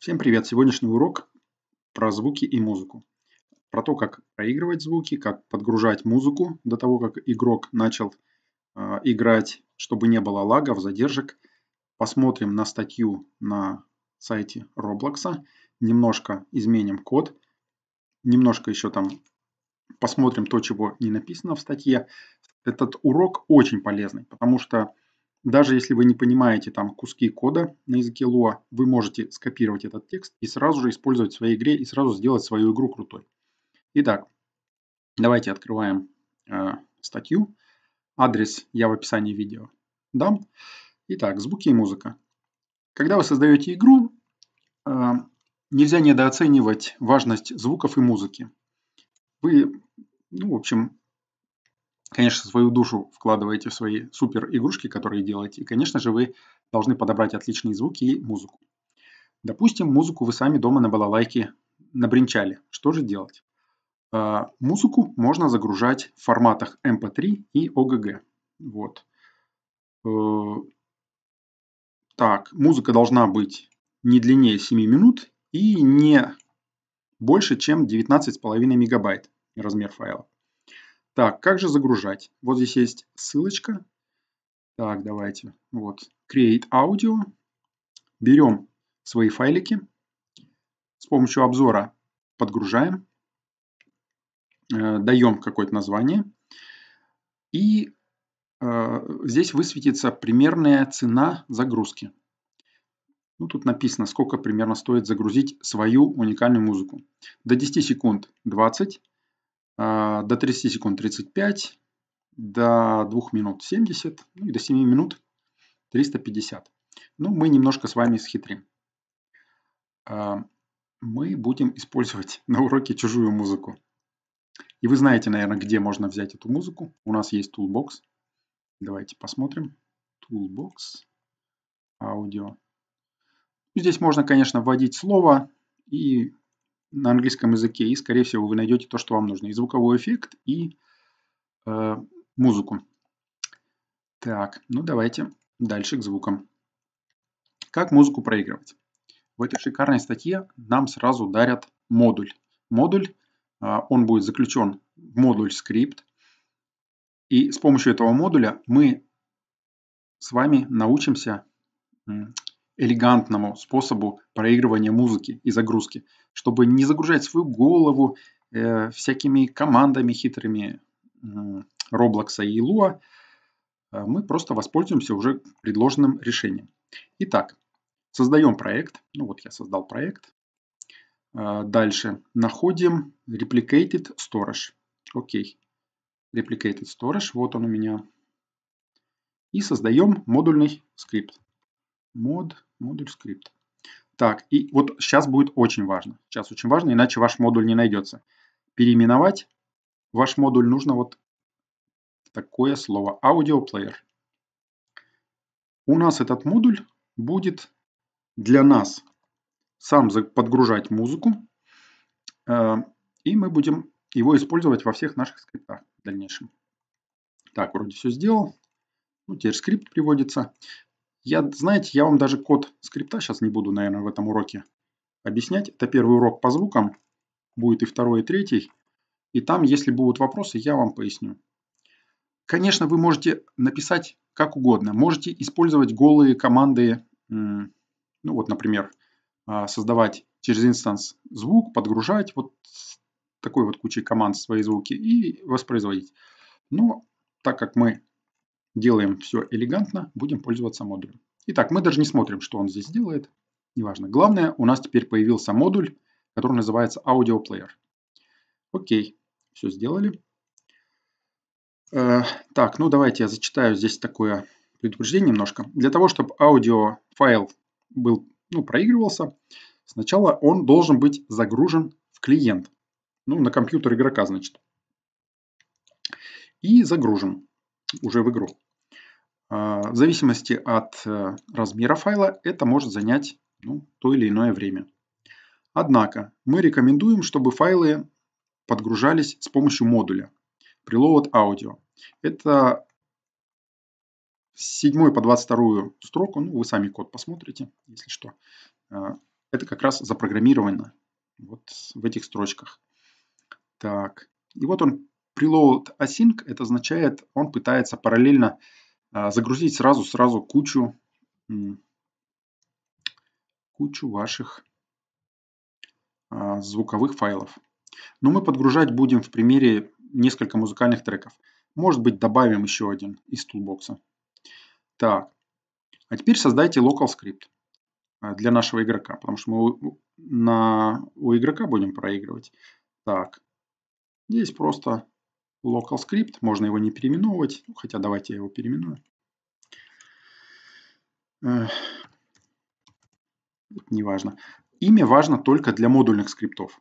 Всем привет! Сегодняшний урок про звуки и музыку. Про то, как проигрывать звуки, как подгружать музыку до того, как игрок начал э, играть, чтобы не было лагов, задержек. Посмотрим на статью на сайте Roblox. Немножко изменим код. Немножко еще там посмотрим то, чего не написано в статье. Этот урок очень полезный, потому что даже если вы не понимаете там куски кода на языке Lua, вы можете скопировать этот текст и сразу же использовать в своей игре и сразу сделать свою игру крутой. Итак, давайте открываем э, статью. Адрес я в описании видео дам. Итак, звуки и музыка. Когда вы создаете игру, э, нельзя недооценивать важность звуков и музыки. Вы, ну, в общем, конечно, свою душу вкладываете в свои супер игрушки, которые делаете, и, конечно же, вы должны подобрать отличные звуки и музыку. Допустим, музыку вы сами дома на балалайке набринчали. Что же делать? А, музыку можно загружать в форматах MP3 эм и OGG. Вот. Э, так, музыка должна быть не длиннее 7 минут и не больше, чем 19,5 мегабайт размер файла. Так, как же загружать? Вот здесь есть ссылочка. Так, давайте. Вот, create audio. Берем свои файлики. С помощью обзора подгружаем. Э, даем какое-то название. И э, здесь высветится примерная цена загрузки. Ну, тут написано, сколько примерно стоит загрузить свою уникальную музыку. До 10 секунд 20, Э, до 30 секунд 35, до 2 минут 70, ну и до 7 минут 350. Ну, мы немножко с вами схитрим. Э, мы будем использовать на уроке чужую музыку. И вы знаете, наверное, где можно взять эту музыку. У нас есть Toolbox. Давайте посмотрим. Toolbox. Аудио. Здесь можно, конечно, вводить слово и на английском языке, и, скорее всего, вы найдете то, что вам нужно. И звуковой эффект, и э, музыку. Так, ну давайте дальше к звукам. Как музыку проигрывать? В этой шикарной статье нам сразу дарят модуль. Модуль, э, он будет заключен в модуль скрипт. И с помощью этого модуля мы с вами научимся элегантному способу проигрывания музыки и загрузки, чтобы не загружать свою голову э, всякими командами хитрыми э, Roblox и Lua, э, мы просто воспользуемся уже предложенным решением. Итак, создаем проект. Ну вот я создал проект. Э, дальше находим Replicated Storage. Окей. Replicated Storage, вот он у меня. И создаем модульный скрипт мод, модуль скрипт. Так, и вот сейчас будет очень важно. Сейчас очень важно, иначе ваш модуль не найдется. Переименовать ваш модуль нужно вот такое слово аудиоплеер. У нас этот модуль будет для нас сам подгружать музыку, э, и мы будем его использовать во всех наших скриптах в дальнейшем. Так, вроде все сделал. Ну, теперь скрипт приводится. Я, знаете, я вам даже код скрипта сейчас не буду, наверное, в этом уроке объяснять. Это первый урок по звукам, будет и второй, и третий. И там, если будут вопросы, я вам поясню. Конечно, вы можете написать как угодно. Можете использовать голые команды, ну вот, например, а, создавать через инстанс звук, подгружать вот такой вот кучей команд свои звуки и воспроизводить. Но так как мы Делаем все элегантно, будем пользоваться модулем. Итак, мы даже не смотрим, что он здесь делает. Неважно. Главное, у нас теперь появился модуль, который называется Audio Player. Окей, все сделали. Э, так, ну давайте я зачитаю здесь такое предупреждение немножко. Для того, чтобы аудиофайл был, ну, проигрывался, сначала он должен быть загружен в клиент. Ну, на компьютер игрока, значит. И загружен уже в игру. А, в зависимости от э, размера файла это может занять ну, то или иное время. Однако мы рекомендуем, чтобы файлы подгружались с помощью модуля Preload Audio. Это с 7 по 22 строку, ну, вы сами код посмотрите, если что. А, это как раз запрограммировано вот в этих строчках. Так, и вот он Preload Async, это означает, он пытается параллельно а, загрузить сразу-сразу кучу, кучу ваших а, звуковых файлов. Но мы подгружать будем в примере несколько музыкальных треков. Может быть, добавим еще один из тулбокса. Так, а теперь создайте local скрипт а, для нашего игрока, потому что мы на, у игрока будем проигрывать. Так, здесь просто local script, можно его не переименовывать, ну, хотя давайте я его переименую. Это не Имя важно только для модульных скриптов.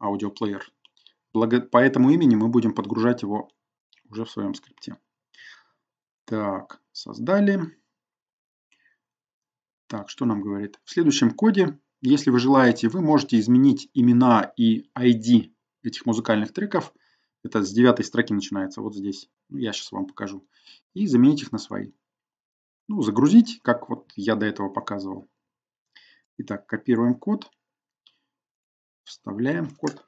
аудиоплеер. по этому имени мы будем подгружать его уже в своем скрипте. Так, создали. Так, что нам говорит? В следующем коде, если вы желаете, вы можете изменить имена и ID этих музыкальных треков это с девятой строки начинается, вот здесь. Ну, я сейчас вам покажу. И заменить их на свои. Ну, загрузить, как вот я до этого показывал. Итак, копируем код. Вставляем код.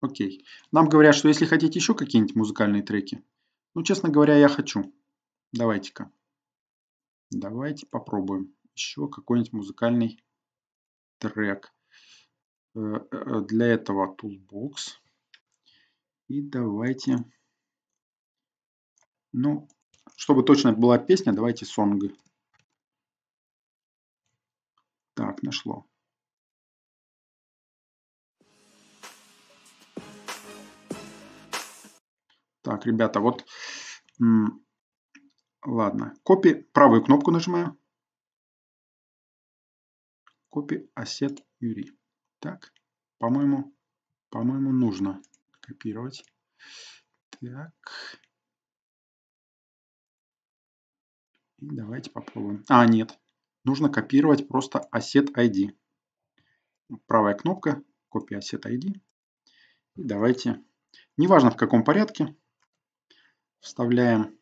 Окей. Нам говорят, что если хотите еще какие-нибудь музыкальные треки. Ну, честно говоря, я хочу. Давайте-ка. Давайте попробуем еще какой-нибудь музыкальный трек. Э, э, э, для этого Toolbox. И давайте... Ну, чтобы точно была песня, давайте сонг. Так, нашло. Так, ребята, вот... Ладно. Копи. Правую кнопку нажимаю. Копи осет Юрий. Так, по-моему, по-моему, нужно копировать. Так. И давайте попробуем. А, нет. Нужно копировать просто осет ID. Правая кнопка, копия осет ID. И давайте, неважно в каком порядке, вставляем.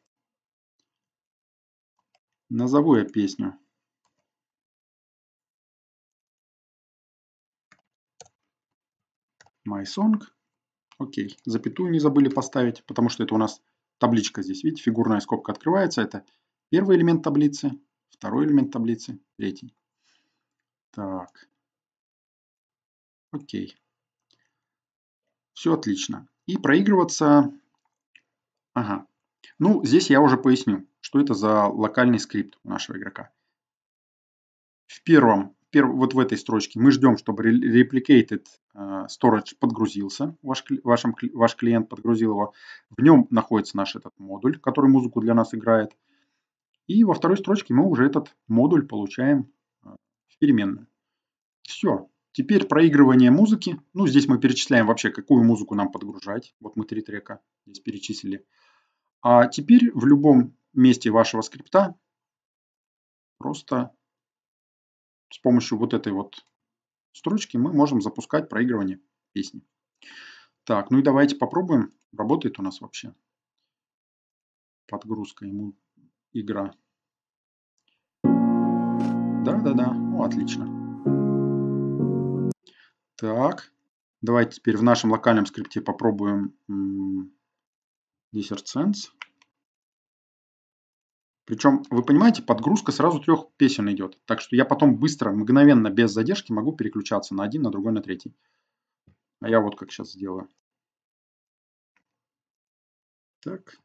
Назову я песню. My Song. Окей. Запятую не забыли поставить, потому что это у нас табличка здесь. Видите, фигурная скобка открывается. Это первый элемент таблицы, второй элемент таблицы, третий. Так. Окей. Все отлично. И проигрываться... Ага. Ну, здесь я уже поясню, что это за локальный скрипт у нашего игрока. В первом, перв... вот в этой строчке мы ждем, чтобы replicated Э, storage подгрузился, ваш, вашем, ваш клиент подгрузил его. В нем находится наш этот модуль, который музыку для нас играет. И во второй строчке мы уже этот модуль получаем в э, переменную. Все. Теперь проигрывание музыки. Ну, здесь мы перечисляем вообще, какую музыку нам подгружать. Вот мы три трека здесь перечислили. А теперь в любом месте вашего скрипта просто с помощью вот этой вот строчки мы можем запускать проигрывание песни. Так, ну и давайте попробуем, работает у нас вообще подгрузка ему игра. Да-да-да, ну отлично. Так, давайте теперь в нашем локальном скрипте попробуем Desert Sense. Причем, вы понимаете, подгрузка сразу трех песен идет. Так что я потом быстро, мгновенно, без задержки могу переключаться на один, на другой, на третий. А я вот как сейчас сделаю. Так.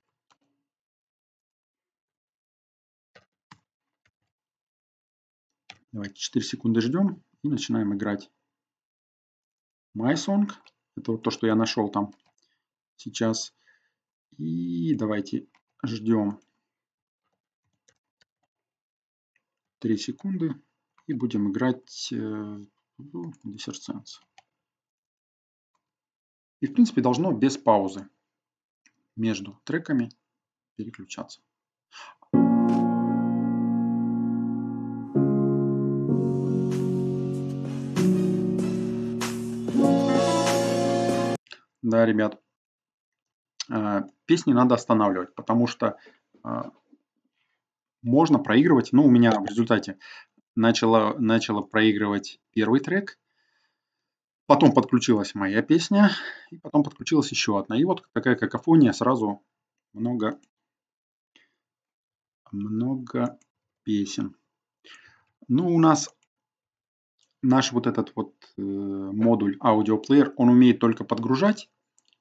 Давайте 4 секунды ждем и начинаем играть. My Song. Это вот то, что я нашел там сейчас. И давайте ждем 3 секунды и будем играть э, ну, Desert И в принципе должно без паузы между треками переключаться. Да, ребят, э, песни надо останавливать, потому что э, можно проигрывать. Ну, у меня в результате начала, начала проигрывать первый трек, потом подключилась моя песня, и потом подключилась еще одна. И вот такая какофония сразу много, много песен. Ну, у нас наш вот этот вот э, модуль аудиоплеер, он умеет только подгружать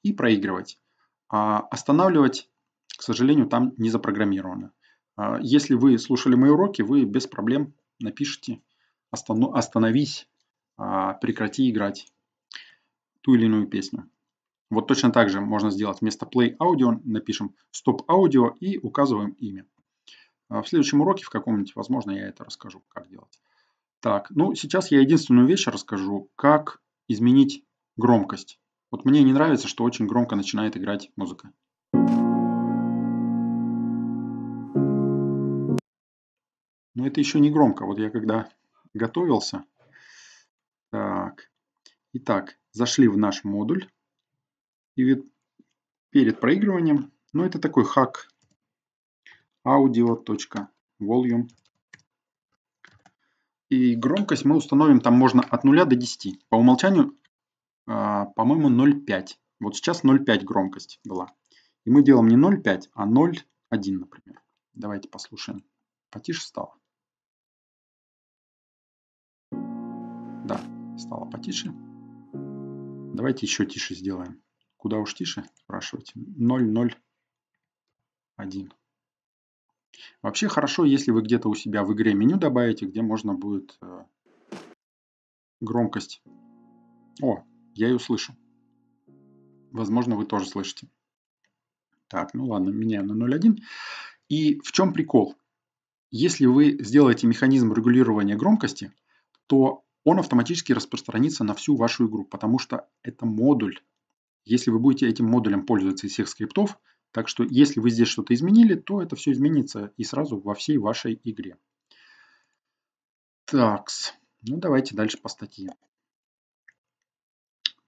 и проигрывать. А останавливать, к сожалению, там не запрограммировано. А, если вы слушали мои уроки, вы без проблем напишите «Остановись, а, прекрати играть» ту или иную песню. Вот точно так же можно сделать вместо play audio напишем stop audio и указываем имя. А, в следующем уроке в каком-нибудь, возможно, я это расскажу, как делать. Так, ну сейчас я единственную вещь расскажу, как изменить громкость. Вот мне не нравится, что очень громко начинает играть музыка. Но это еще не громко. Вот я когда готовился. Так. Итак, зашли в наш модуль. И перед проигрыванием, ну это такой хак audio.volume. И громкость мы установим, там можно от 0 до 10. По умолчанию, а, по-моему, 0,5. Вот сейчас 0,5 громкость была. И мы делаем не 0,5, а 0,1, например. Давайте послушаем. Потише стало. Стало потише. Давайте еще тише сделаем. Куда уж тише, спрашиваете. 001. Вообще хорошо, если вы где-то у себя в игре меню добавите, где можно будет э, громкость. О, я ее слышу. Возможно, вы тоже слышите. Так, ну ладно, меняем на 0.1. И в чем прикол? Если вы сделаете механизм регулирования громкости, то он автоматически распространится на всю вашу игру, потому что это модуль. Если вы будете этим модулем пользоваться из всех скриптов, так что если вы здесь что-то изменили, то это все изменится и сразу во всей вашей игре. Так, Ну давайте дальше по статье.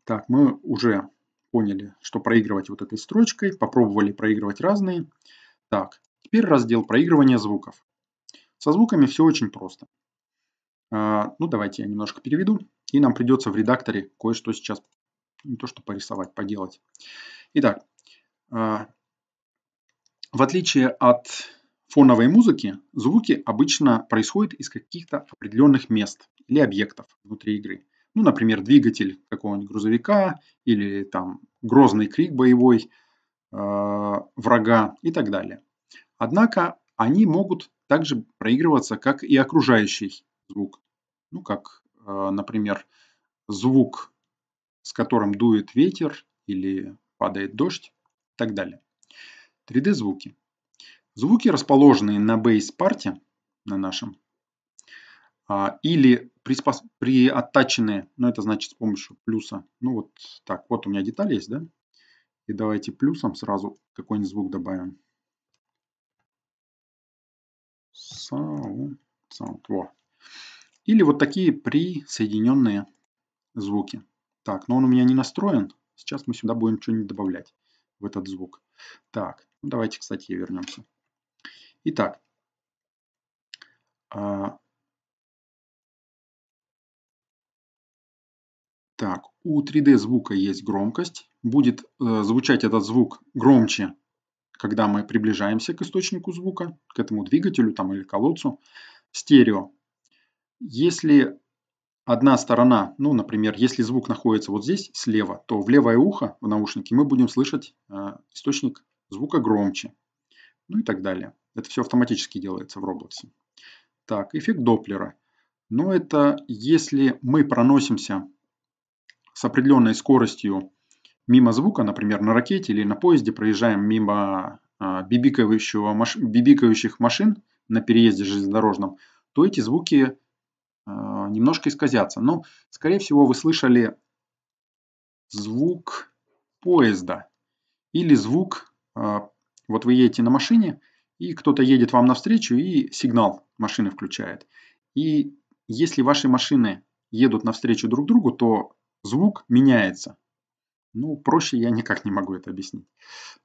Так, мы уже поняли, что проигрывать вот этой строчкой, попробовали проигрывать разные. Так, теперь раздел проигрывания звуков. Со звуками все очень просто. А, ну, давайте я немножко переведу. И нам придется в редакторе кое-что сейчас не то что порисовать, поделать. Итак, а, в отличие от фоновой музыки, звуки обычно происходят из каких-то определенных мест или объектов внутри игры. Ну, например, двигатель какого-нибудь грузовика или там грозный крик боевой э, врага и так далее. Однако они могут также проигрываться, как и окружающий звук. Ну, как, а, например, звук, с которым дует ветер или падает дождь и так далее. 3D-звуки. Звуки, расположенные на бейс-парте, на нашем, а, или приспос... приоттаченные, ну это значит с помощью плюса. Ну вот так, вот у меня деталь есть, да? И давайте плюсом сразу какой-нибудь звук добавим. Sound. Sound. Во. Или вот такие присоединенные звуки. Так, но он у меня не настроен. Сейчас мы сюда будем что-нибудь добавлять в этот звук. Так, ну давайте, кстати, вернемся. Итак, а, так, у 3D звука есть громкость. Будет э, звучать этот звук громче, когда мы приближаемся к источнику звука, к этому двигателю там, или колодцу. Стерео если одна сторона, ну, например, если звук находится вот здесь, слева, то в левое ухо, в наушнике, мы будем слышать э, источник звука громче. Ну и так далее. Это все автоматически делается в Roblox. Так, эффект Доплера. Но это если мы проносимся с определенной скоростью мимо звука, например, на ракете или на поезде проезжаем мимо э, бибикающего маш... бибикающих машин на переезде железнодорожном, то эти звуки Э, немножко исказятся. Но, скорее всего, вы слышали звук поезда или звук, э, вот вы едете на машине, и кто-то едет вам навстречу и сигнал машины включает. И если ваши машины едут навстречу друг другу, то звук меняется. Ну, проще я никак не могу это объяснить.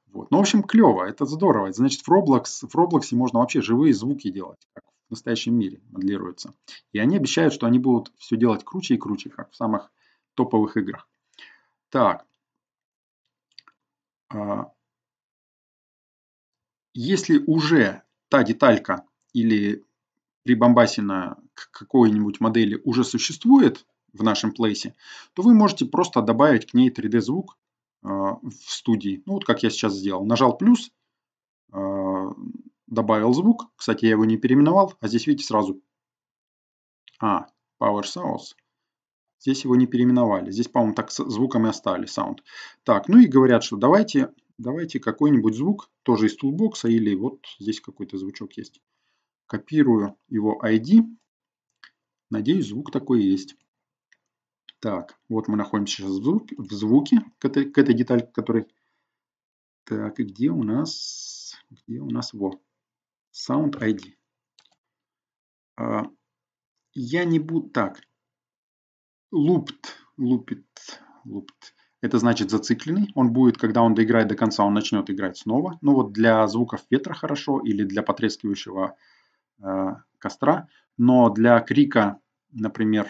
Вот. Ну, в общем, клево, это здорово. Значит, в Roblox, в Roblox можно вообще живые звуки делать, как в настоящем мире моделируются. И они обещают, что они будут все делать круче и круче, как в самых топовых играх. Так. А, если уже та деталька или прибомбасина к какой-нибудь модели уже существует в нашем плейсе, то вы можете просто добавить к ней 3D-звук а, в студии. Ну вот как я сейчас сделал. Нажал плюс, а, добавил звук. Кстати, я его не переименовал, а здесь, видите, сразу... А, Power Source. Здесь его не переименовали. Здесь, по-моему, так с звуком и остались, sound. Так, ну и говорят, что давайте, давайте какой-нибудь звук, тоже из тулбокса, или вот здесь какой-то звучок есть. Копирую его ID. Надеюсь, звук такой есть. Так, вот мы находимся сейчас в, звук, в звуке, к этой, к этой детали, которой... Так, и где у нас... Где у нас... Во, Sound ID. А, я не буду... Так. Looped. Looped. Looped. Это значит зацикленный. Он будет, когда он доиграет до конца, он начнет играть снова. Ну вот для звуков ветра хорошо или для потрескивающего э, костра. Но для крика, например,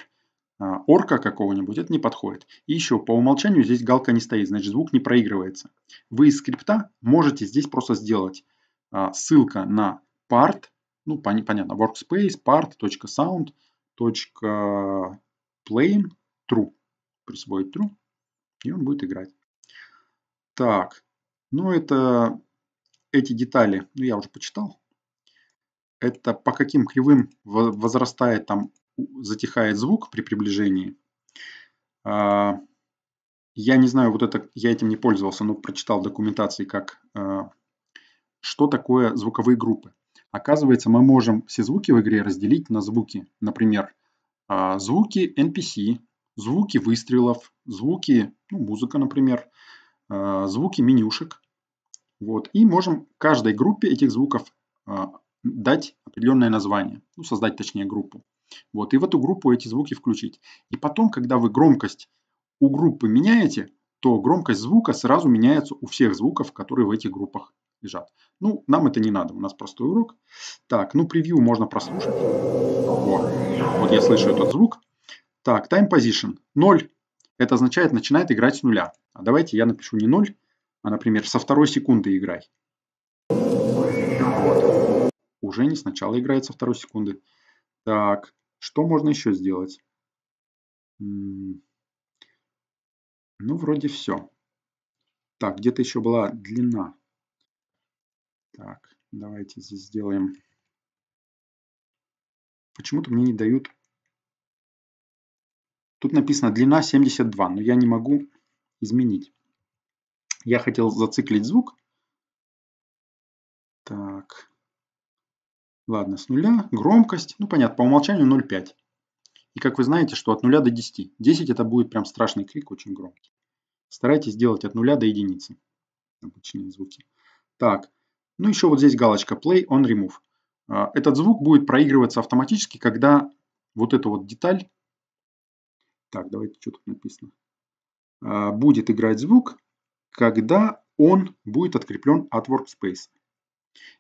э, орка какого-нибудь, это не подходит. И еще по умолчанию здесь галка не стоит, значит звук не проигрывается. Вы из скрипта можете здесь просто сделать э, ссылка на part, ну, понятно, workspace, part.sound, .plane, true. Присвоить true, и он будет играть. Так, ну это эти детали, ну я уже почитал. Это по каким кривым возрастает там, затихает звук при приближении. А, я не знаю, вот это, я этим не пользовался, но прочитал в документации, как, а, что такое звуковые группы. Оказывается, мы можем все звуки в игре разделить на звуки. Например, а, звуки NPC, звуки выстрелов, звуки, ну, музыка, например, а, звуки менюшек. Вот. И можем каждой группе этих звуков а, дать определенное название, ну, создать точнее группу. Вот. И в эту группу эти звуки включить. И потом, когда вы громкость у группы меняете, то громкость звука сразу меняется у всех звуков, которые в этих группах лежат. Ну, нам это не надо, у нас простой урок. Так, ну превью можно прослушать. О, вот я слышу этот звук. Так, time position 0. Это означает, начинает играть с нуля. А давайте я напишу не 0, а, например, со второй секунды играй. Вот. Уже не сначала играет со второй секунды. Так, что можно еще сделать? Ну, вроде все. Так, где-то еще была длина так, давайте здесь сделаем. Почему-то мне не дают... Тут написано длина 72, но я не могу изменить. Я хотел зациклить звук. Так. Ладно, с нуля. Громкость. Ну, понятно, по умолчанию 0,5. И как вы знаете, что от 0 до 10. 10 это будет прям страшный крик, очень громкий. Старайтесь сделать от 0 до единицы. Обычные звуки. Так, ну, еще вот здесь галочка Play on Remove. А, этот звук будет проигрываться автоматически, когда вот эта вот деталь... Так, давайте, что тут написано? А, будет играть звук, когда он будет откреплен от Workspace.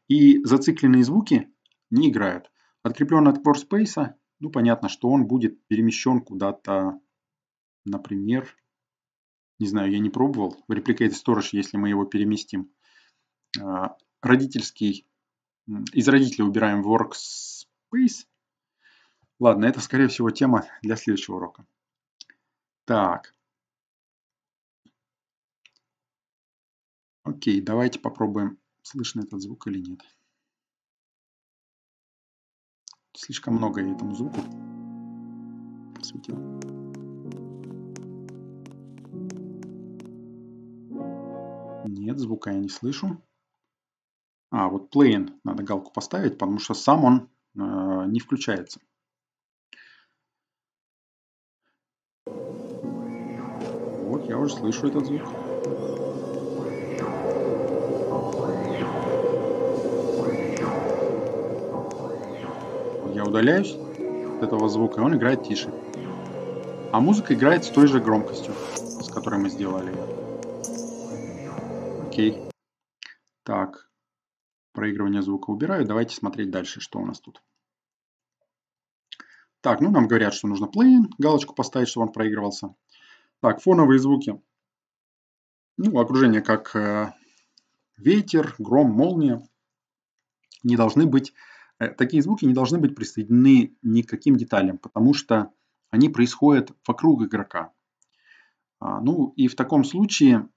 И зацикленные звуки не играют. Откреплен от Workspace, ну, понятно, что он будет перемещен куда-то, например... Не знаю, я не пробовал. В Replicate Storage, если мы его переместим, а, родительский, из родителя убираем workspace. Ладно, это, скорее всего, тема для следующего урока. Так. Окей, давайте попробуем, слышно этот звук или нет. Слишком много я этому звуку посвятил. Нет, звука я не слышу. А, вот plain надо галку поставить, потому что сам он э, не включается. Вот, я уже слышу этот звук. Я удаляюсь от этого звука, и он играет тише. А музыка играет с той же громкостью, с которой мы сделали ее. Окей проигрывание звука убираю. Давайте смотреть дальше, что у нас тут. Так, ну нам говорят, что нужно плейн, галочку поставить, чтобы он проигрывался. Так, фоновые звуки. Ну, окружение как э, ветер, гром, молния. Не должны быть, э, такие звуки не должны быть присоединены ни к каким деталям, потому что они происходят вокруг игрока. А, ну и в таком случае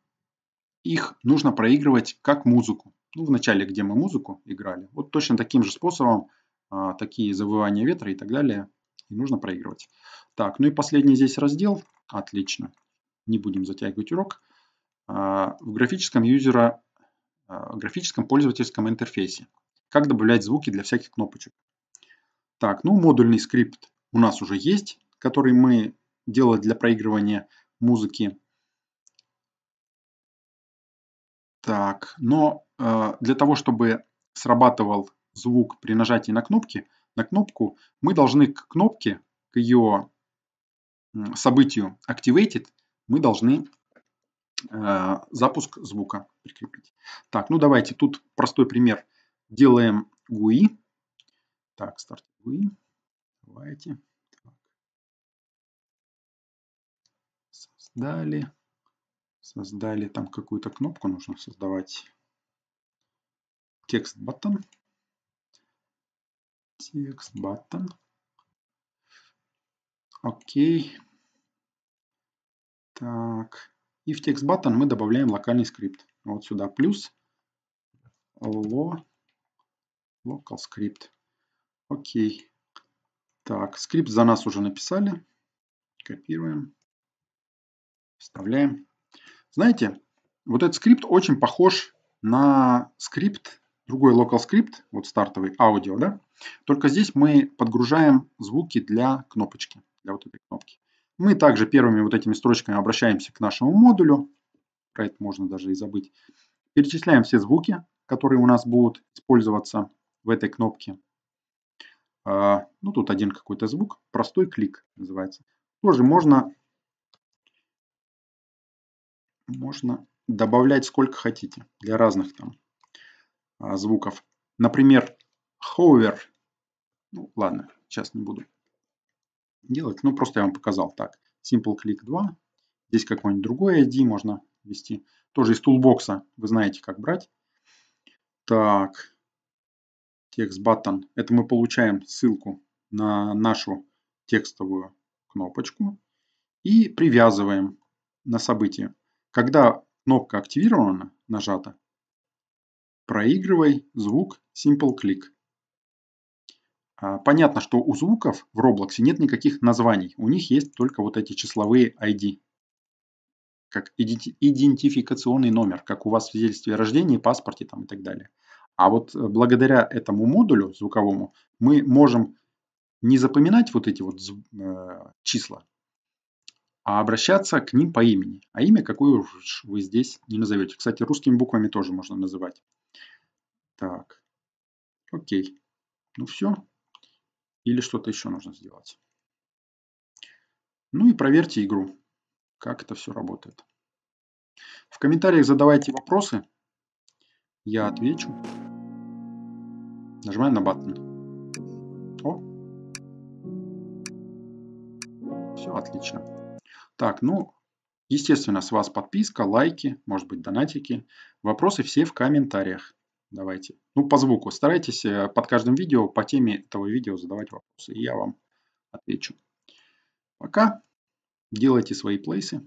их нужно проигрывать как музыку ну, в начале, где мы музыку играли, вот точно таким же способом, а, такие завывания ветра и так далее, и нужно проигрывать. Так, ну и последний здесь раздел. Отлично. Не будем затягивать урок. А, в графическом юзера, а, графическом пользовательском интерфейсе. Как добавлять звуки для всяких кнопочек. Так, ну модульный скрипт у нас уже есть, который мы делали для проигрывания музыки. Так, но э, для того, чтобы срабатывал звук при нажатии на кнопки, на кнопку, мы должны к кнопке, к ее событию activated, мы должны э, запуск звука прикрепить. Так, ну давайте, тут простой пример. Делаем GUI. Так, старт GUI. Давайте. Так. Создали. Создали там какую-то кнопку, нужно создавать текст button. Текст button. Окей. Так. И в текст button мы добавляем локальный скрипт. Вот сюда плюс ло local скрипт Окей. Так, скрипт за нас уже написали. Копируем. Вставляем. Знаете, вот этот скрипт очень похож на скрипт, другой local скрипт, вот стартовый аудио, да? Только здесь мы подгружаем звуки для кнопочки, для вот этой кнопки. Мы также первыми вот этими строчками обращаемся к нашему модулю. Про это можно даже и забыть. Перечисляем все звуки, которые у нас будут использоваться в этой кнопке. А, ну, тут один какой-то звук. Простой клик называется. Тоже можно можно добавлять сколько хотите для разных там а, звуков. Например, hover. Ну, ладно, сейчас не буду делать. Ну, просто я вам показал. Так, simple click 2. Здесь какой-нибудь другой ID можно ввести. Тоже из тулбокса вы знаете, как брать. Так, текст button. Это мы получаем ссылку на нашу текстовую кнопочку и привязываем на событие. Когда кнопка активирована, нажата, проигрывай звук Simple Click. А, понятно, что у звуков в Roblox нет никаких названий. У них есть только вот эти числовые ID. Как идентификационный номер, как у вас в свидетельстве о рождении, паспорте там и так далее. А вот э, благодаря этому модулю звуковому мы можем не запоминать вот эти вот э, числа, а обращаться к ним по имени. А имя какое уж вы здесь не назовете. Кстати, русскими буквами тоже можно называть. Так, окей. Ну все. Или что-то еще нужно сделать. Ну и проверьте игру, как это все работает. В комментариях задавайте вопросы, я отвечу. Нажимаем на баттон. О! Все отлично. Так, ну, естественно, с вас подписка, лайки, может быть, донатики. Вопросы все в комментариях. Давайте. Ну, по звуку. Старайтесь э, под каждым видео, по теме этого видео задавать вопросы. И я вам отвечу. Пока. Делайте свои плейсы.